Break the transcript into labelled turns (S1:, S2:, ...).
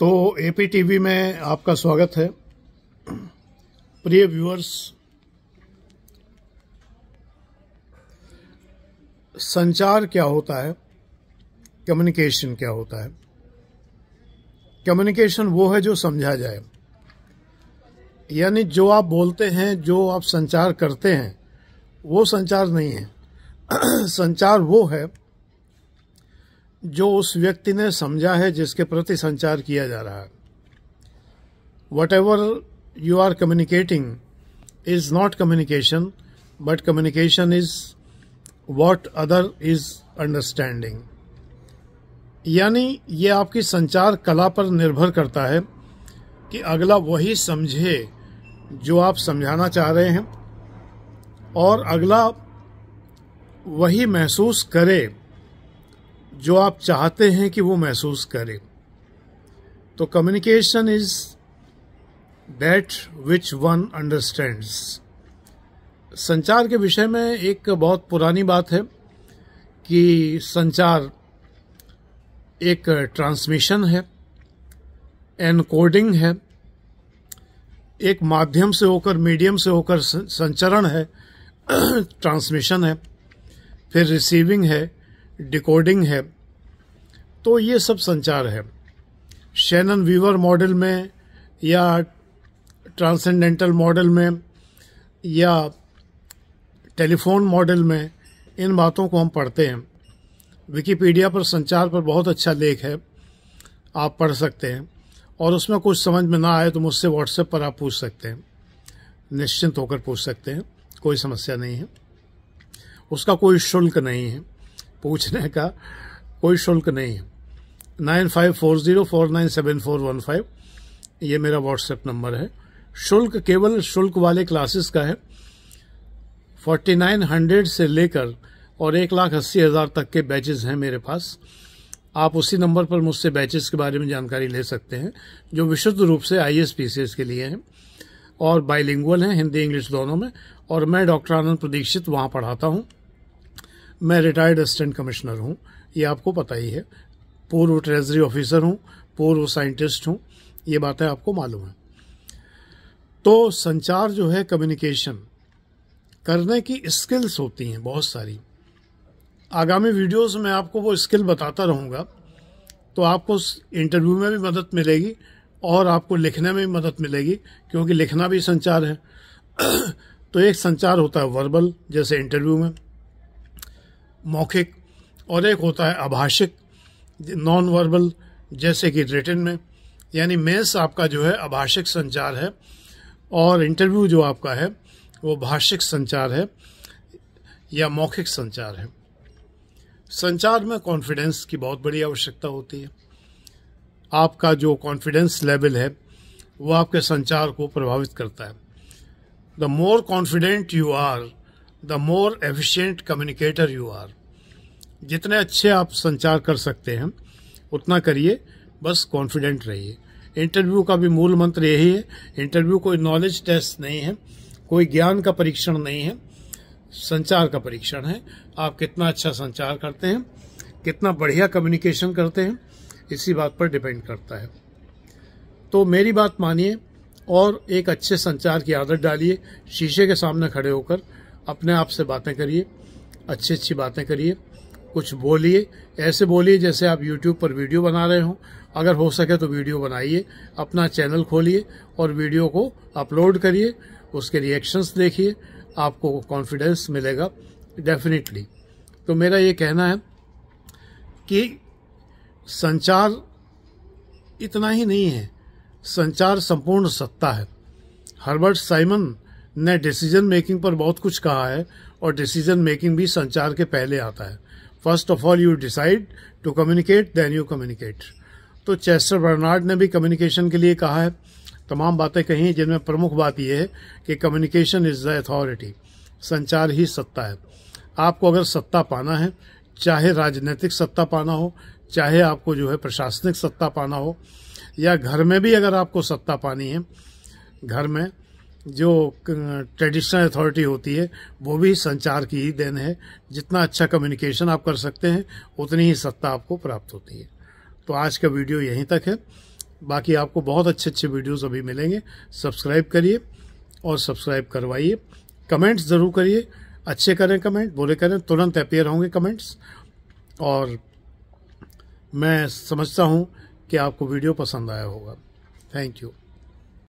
S1: तो AP TV में आपका स्वागत है प्रिय व्यूअर्स संचार क्या होता है कम्युनिकेशन क्या होता है कम्युनिकेशन वो है जो समझा जाए यानी जो आप बोलते हैं जो आप संचार करते हैं वो संचार नहीं है संचार वो है जो उस व्यक्ति ने समझा है जिसके प्रति संचार किया जा रहा है whatever you are communicating is not communication but communication is what other is understanding यानी ये आपकी संचार कला पर निर्भर करता है कि अगला वही समझे जो आप समझाना चाह रहे हैं और अगला वही महसूस करे जो आप चाहते हैं कि वो महसूस करे तो communication is that which one understands संचार के विषय में एक बहुत पुरानी बात है कि संचार एक ट्रांसमिशन है एनकोडिंग है एक माध्यम से होकर मीडियम से होकर संचरण है ट्रांसमिशन है फिर रिसीविंग है डिकोडिंग है तो ये सब संचार है शैनन वीवर मॉडल में या ट्रांसेंडेंटल मॉडल में या टेलीफोन मॉडल में इन बातों को हम पढ़ते हैं विकिपीडिया पर संचार पर बहुत अच्छा लेख है आप पढ़ सकते हैं और उसमें कुछ समझ में ना आए तो मुझसे व्हाट्सएप पर आप पूछ सकते हैं निश्चिंत होकर पूछ सकते हैं कोई समस्या नहीं है उसका कोई शुल्क नहीं है पूछने का कोई शुल्क नहीं है nine five four zero four nine seven four one five ये मेरा व्हाट्सएप नंबर है शुल्क केवल शुल्क वाले क्लासेस का है फोर्टी नाइन हंड्रेड से लेकर और एक लाख अस्सी हज़ार तक के बैचेस हैं मेरे पास आप उसी नंबर पर मुझसे बैचेस के बारे में जानकारी ले सकते हैं जो विशुद्ध रूप से I S P C S के लिए हैं और बाइलिंगुअल हैं हिंदी इंग्लिश दोनों में और मैं डॉक्टर आनंद प्रदीक्षित वहाँ पढ़ाता हूँ मैं रिटायर्ड असिस्टेंट कमिश्नर हूँ ये आपको पता ही है पूर्व ट्रेजरी ऑफिसर हूँ पूर्व साइंटिस्ट हूँ ये बातें आपको मालूम है तो संचार जो है कम्युनिकेशन करने की स्किल्स होती हैं बहुत सारी आगामी वीडियोस में आपको वो स्किल बताता रहूँगा तो आपको इंटरव्यू में भी मदद मिलेगी और आपको लिखने में भी मदद मिलेगी क्योंकि लिखना भी संचार है तो एक संचार होता है वर्बल जैसे इंटरव्यू में मौखिक और एक होता है आभाषिक नॉन वर्बल जैसे कि रिटर्न में यानी मेंस आपका जो है आभाषिक संचार है और इंटरव्यू जो आपका है वो भाषिक संचार है या मौखिक संचार है संचार में कॉन्फिडेंस की बहुत बड़ी आवश्यकता होती है आपका जो कॉन्फिडेंस लेवल है वो आपके संचार को प्रभावित करता है the more confident you are the more efficient communicator you are जितने अच्छे आप संचार कर सकते हैं उतना करिए बस कॉन्फिडेंट रहिए इंटरव्यू का भी मूल मंत्र यही है इंटरव्यू कोई नॉलेज टेस्ट नहीं है कोई ज्ञान का परीक्षण नहीं है संचार का परीक्षण है आप कितना अच्छा संचार करते हैं कितना बढ़िया कम्युनिकेशन करते हैं इसी बात पर डिपेंड करता है तो मेरी बात मानिए और एक अच्छे संचार की आदत डालिए शीशे के सामने खड़े होकर अपने आप से बातें करिए अच्छी अच्छी बातें करिए कुछ बोलिए ऐसे बोलिए जैसे आप यूट्यूब पर वीडियो बना रहे हो अगर हो सके तो वीडियो बनाइए अपना चैनल खोलिए और वीडियो को अपलोड करिए उसके रिएक्शंस देखिए आपको कॉन्फिडेंस मिलेगा डेफिनेटली तो मेरा ये कहना है कि संचार इतना ही नहीं है संचार संपूर्ण सत्ता है हर्बर्ट साइमन ने डिसीजन मेकिंग पर बहुत कुछ कहा है और डिसीजन मेकिंग भी संचार के पहले आता है first of all you decide to communicate then you communicate तो चेस्टर बर्नार्ड ने भी कम्युनिकेशन के लिए कहा है तमाम बातें कही जिनमें प्रमुख बात यह है कि कम्युनिकेशन इज द अथॉरिटी संचार ही सत्ता है आपको अगर सत्ता पाना है चाहे राजनीतिक सत्ता पाना हो चाहे आपको जो है प्रशासनिक सत्ता पाना हो या घर में भी अगर आपको सत्ता पानी है घर में जो ट्रेडिशनल अथॉरिटी होती है वो भी संचार की ही देन है जितना अच्छा कम्युनिकेशन आप कर सकते हैं उतनी ही सत्ता आपको प्राप्त होती है तो आज का वीडियो यहीं तक है बाकी आपको बहुत अच्छे अच्छे वीडियोस अभी मिलेंगे सब्सक्राइब करिए और सब्सक्राइब करवाइए कमेंट्स ज़रूर करिए अच्छे करें कमेंट बुरे करें तुरंत अपेयर होंगे कमेंट्स और मैं समझता हूँ कि आपको वीडियो पसंद आया होगा थैंक यू